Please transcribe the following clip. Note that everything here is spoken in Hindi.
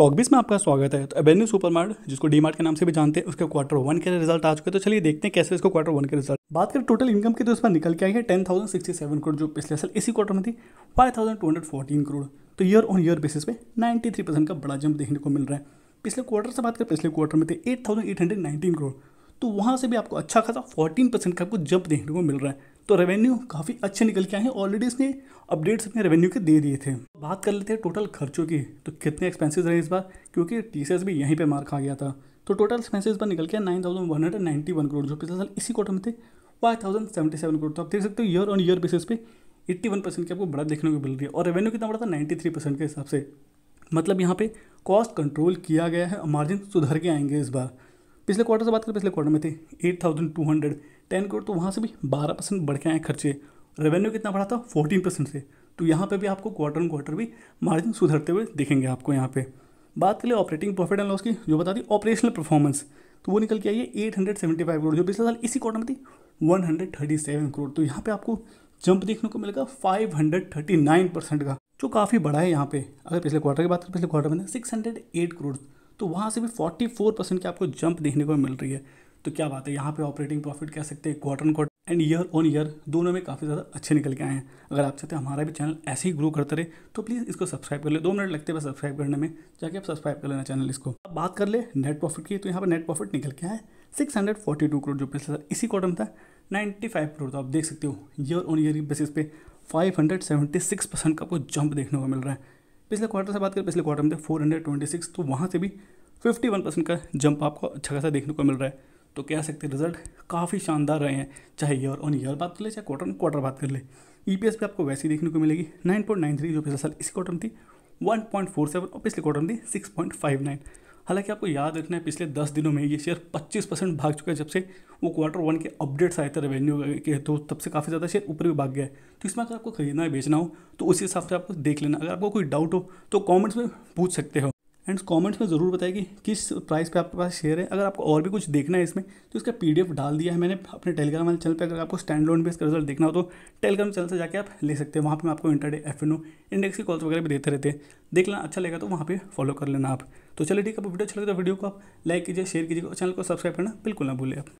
टॉकबिस में आपका स्वागत है तो एवेन्यू सुपर मार्ट जिसको डी मार्ट के नाम से भी जानते हैं उसके क्वार्टर वन के रिजल्ट आ चुके हैं तो चलिए देखते हैं कैसे इसको क्वार्टर वन के रिजल्ट बात करें टोटल इनकम की तो इस निकल के आई है ten thousand sixty seven crore जो पिछले साल इसी क्वार्टर में थी five thousand two hundred fourteen crore तो ईयर ऑन ईयर बेसिस पे नाइन्टी थ्री परसेंट का बड़ा जंप देखने को मिल रहा है पिछले क्वार्टर से बात करें पिछले क्वार्टर में थे eight thousand eight hundred nineteen crore तो वहाँ से भी आपको अच्छा खासा फोर्टीन परसेंट का आपको जंप देखने को मिल रहा है तो रेवेन्यू काफ़ी अच्छे निकल के आए हैं ऑलरेडी इसने अपडेट्स अपने रेवेन्यू के दे दिए थे बात कर लेते हैं टोटल खर्चों की तो कितने एक्सपेंसेस रहे इस बार क्योंकि टी भी यहीं पर मार खा गया था तो टोटल एक्सपेंसिस पर निकल के nine thousand one hundred ninety one crore जो पिछले साल इसी क्वार्टर में थे five thousand seventy seven crore तो आप देख सकते हो ईयर ऑन ईयर बेसिस पे एट्टी वन परसेंट की आपको बड़ा देखने को मिल रही है और रेवेन्यू कितना बड़ा था नाइन्टी थ्री परसेंट के हिसाब से मतलब यहाँ पे कॉस्ट कंट्रोल किया गया है और मार्जिन सुधर के आएंगे इस बार पिछले क्वार्टर से बात करें पिछले क्वार्टर में थे eight thousand two hundred ten crore तो वहाँ से भी बारह परसेंट बढ़ के आए खर्चे रेवेन्यू कितना बढ़ा था फोर्टीन परसेंट से तो यहाँ पे भी आपको क्वार्टर क्वार्टर भी मार्जिन सुधरते हुए दिखेंगे आपको यहाँ पे बात कर ले ऑपरेटिंग प्रॉफिट एंड लॉस की जो बता दी ऑपरेशनल परफॉर्मेंस तो वो निकल के आई है eight hundred seventy five crore जो पिछले साल इसी क्वार्टर में थी one hundred thirty seven crore तो यहाँ पे आपको जंप देखने को मिलेगा five hundred thirty nine percent का जो काफ़ी बड़ा है यहाँ पे अगर पिछले क्वार्टर की बात करें पिछले क्वार्टर में सिक्स हंड्रेड एट करोड़ तो वहाँ से भी फोर्टी फोर परसेंट की आपको जंप देखने को मिल रही है तो क्या बात है यहाँ पे ऑपरेटिंग प्रॉफिट कह सकते हैं quarter quarter and year on year दोनों में काफ़ी ज़्यादा अच्छे निकल के आए हैं अगर आप चाहते हैं हमारा भी चैनल ऐसे ही ग्रो करते रहे तो प्लीज़ इसको सब्सक्राइब कर ले दो मिनट लगते हैं सब्सक्राइब करने में जाके आप सब्सक्राइब कर लेना चैनल इसको अब बात कर ले नेट प्रॉफिट की तो यहाँ पर नेट प्रॉफिट निकल के आए six hundred forty two crore जो पिछले साल इसी क्वार्टर में था नाइन्टी फाइव करोड़ तो आप देख सकते हो ईयर ऑन ईयर की बेसिस पे फाइव हंड्रेड सिक्स परसेंट का आपको जंप देखने को मिल रहा है पिछले क्वार्टर से बात करें पिछले क्वार्टर में थे फोर हंड्रेड ट्वेंटी सिक्स तो वहाँ से भी फिफ्टी वन परसेंट का जंप आपको अच्छा खासा देखने को मिल रहा है तो कह सकते हैं रिजल्ट काफ़ी शानदार रहे हैं चाहे ईयर ऑन ईयर बात कर ले चाहे क्वार्टर ऑन क्वार्टर बात कर ले ई पी एस भी आपको वैसे ही देखने को मिलेगी नाइन पॉइंट नाइन थ्री जो पिछले साल इसी क्वार्टर में थी वन पॉइंट फोर सेवन और पिछले क्वार्टर में थी सिक्स पॉइंट फाइव नाइन हालांकि आपको याद रखना है पिछले दस दिनों में ये शेयर पच्चीस परसेंट भाग चुका है जब से वो क्वार्टर वन के अपडेट्स आए थे रेवेन्यू के तो तब से काफ़ी ज़्यादा शेयर ऊपर भी भाग गया है तो इसमें अगर आपको खरीदना है बेचना हो तो उसी हिसाब से आपको देख लेना अगर आपको कोई डाउट हो तो कॉमेंट्स में पूछ सकते हो एंड कमेंट्स में ज़रूर बताएं कि किस प्राइस पे आपके पास शेयर है अगर आपको और भी कुछ देखना है इसमें तो इसका पीडीएफ डाल दिया है मैंने अपने टेलीग्राम वाले चैनल पे अगर आपको स्टैंड लोन बेस का रिजल्ट देखना हो तो टेलीग्राम चैनल से जाकर आप ले सकते हैं वहाँ पर मैं आपको इंटरडे एफ इंडेक्स की कॉल्स वगैरह भी देते रहते हैं देख लेना अच्छा लगेगा तो वहाँ पर फॉलो कर लेना आप तो चलिए ठीक है वीडियो अच्छा लगे तो वीडियो को आप लाइक कीजिए शेयर कीजिए और चैनल को सब्सक्राइब करना बिल्कुल ना भूलें आप